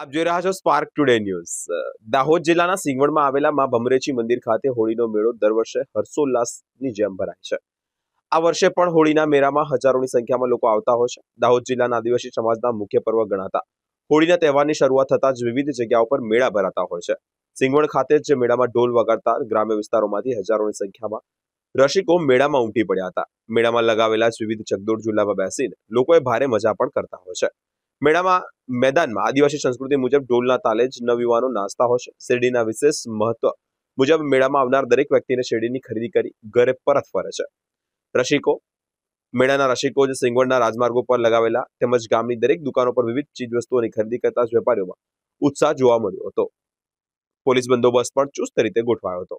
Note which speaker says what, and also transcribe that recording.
Speaker 1: આપ જોઈ રહ્યા છો સ્પાર્ક ટુડે ન્યૂઝ દાહોદ જિલ્લાના સિંગવડમાં આવેલા મા ભમરેચી મંદિર ખાતે હોળીનો મેળો દર વર્ષે હર્ષોલ્લાસની જેમ ભરાય છે આ વર્ષે પણ હોળીના મેળામાં હજારોની સંખ્યામાં લોકો આવતા હોય છે દાહોદ જિલ્લાના આદિવાસી સમાજના મુખ્ય પર્વ ગણાતા હોળીના તહેવારની શરૂઆત થતા જ વિવિધ જગ્યાઓ પર મેળા ભરાતા હોય છે સિંગવડ ખાતે જ મેળામાં ઢોલ વગાડતા ગ્રામ્ય વિસ્તારોમાંથી હજારોની સંખ્યામાં રસિકો મેળામાં ઉમટી પડ્યા હતા મેળામાં લગાવેલા જ વિવિધ ચકદોળ ઝુલામાં બેસીને લોકોએ ભારે મજા પણ કરતા હોય છે મેળામાં મેદાનમાં આદિવાસી સંસ્કૃતિ મુજબ ઢોલના તાલે જ નવયુવાનો નાસ્તા હોય શેરડીના વિશેષ મહત્વ મુજબ મેળામાં આવનાર દરેક વ્યક્તિને શેરડીની ખરીદી કરી ઘરે પરત ફરે છે રસિકો મેળાના રસિકો જે સિંગવડના રાજમાર્ગો પર લગાવેલા તેમજ ગામની દરેક દુકાનો પર વિવિધ ચીજવસ્તુઓની ખરીદી કરતા વેપારીઓમાં ઉત્સાહ જોવા મળ્યો હતો પોલીસ બંદોબસ્ત પણ ચુસ્ત રીતે ગોઠવાયો હતો